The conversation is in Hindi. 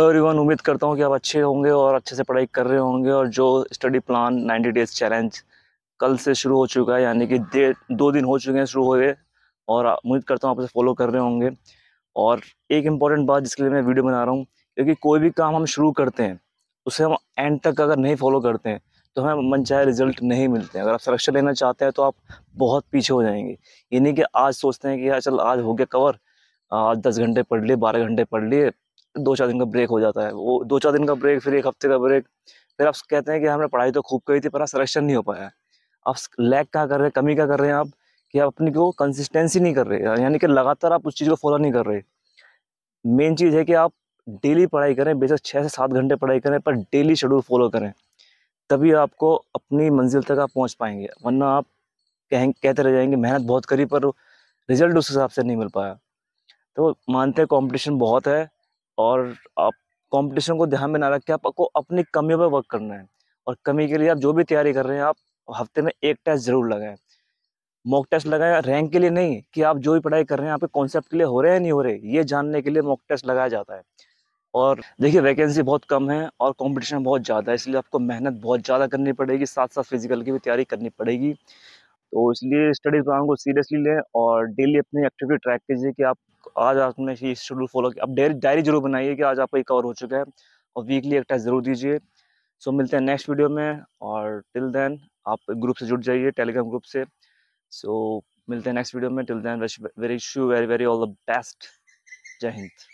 एवरीवन उम्मीद करता हूँ कि आप अच्छे होंगे और अच्छे से पढ़ाई कर रहे होंगे और जो स्टडी प्लान 90 डेज चैलेंज कल से शुरू हो चुका है यानी कि दे दो दिन हो चुके हैं शुरू हुए और उम्मीद करता हूँ आप उसे फॉलो कर रहे होंगे और एक इम्पॉर्टेंट बात जिसके लिए मैं वीडियो बना रहा हूँ क्योंकि कोई भी काम हम शुरू करते हैं उसे हम एंड तक अगर नहीं फॉलो करते हैं तो हमें चाहे रिजल्ट नहीं मिलते हैं अगर आप सुरक्षा लेना चाहते हैं तो आप बहुत पीछे हो जाएंगे यानी कि आज सोचते हैं कि यार चल आज हो गया कवर आज दस घंटे पढ़ लिए बारह घंटे पढ़ लिए दो चार दिन का ब्रेक हो जाता है वो दो चार दिन का ब्रेक फिर एक हफ्ते का ब्रेक फिर आप कहते हैं कि हमने पढ़ाई तो खूब करी थी पर सिलेक्शन नहीं हो पाया आप लैक क्या कर रहे हैं कमी क्या कर रहे हैं आप कि आप अपनी को कंसिस्टेंसी नहीं कर रहे यानी कि लगातार आप उस चीज़ को फॉलो नहीं कर रहे मेन चीज़ है कि आप डेली पढ़ाई करें बेशक छः से सात घंटे पढ़ाई करें पर डेली शेड्यूल फॉलो करें तभी आपको अपनी मंजिल तक आप पहुंच पाएंगे वरना आप कहें कहते रह जाएंगे मेहनत बहुत करी पर रिजल्ट उस हिसाब से नहीं मिल पाया तो मानते हैं कॉम्पिटिशन बहुत है और आप कंपटीशन को ध्यान में ना रख के आपको अपनी कमियों पर वर्क करना है और कमी के लिए आप जो भी तैयारी कर रहे हैं आप हफ्ते में एक टेस्ट ज़रूर लगाएं मॉक टेस्ट लगाएं रैंक के लिए नहीं कि आप जो भी पढ़ाई कर रहे हैं आपके कॉन्सेप्ट के लिए हो रहे हैं नहीं हो रहे ये जानने के लिए मॉक टेस्ट लगाया जाता है और देखिए वैकेंसी बहुत कम है और कंपटीशन बहुत ज़्यादा है इसलिए आपको मेहनत बहुत ज़्यादा करनी पड़ेगी साथ साथ फिजिकल की भी तैयारी करनी पड़ेगी तो इसलिए स्टडी प्लान को सीरियसली लें और डेली अपनी एक्टिविटी ट्रैक कीजिए कि आप आज आपने ये शेड्यूल फॉलो किया आप डेली डायरी जरूर बनाइए कि आज आपका ये कवर हो चुका है और वीकली एक टेस्ट जरूर दीजिए सो मिलते हैं नेक्स्ट वीडियो में और टिल देन आप ग्रुप से जुड़ जाइए टेलीग्राम ग्रुप से सो मिलते हैं नेक्स्ट वीडियो में टिल देन वेरी श्यू very very all the best Jai Hind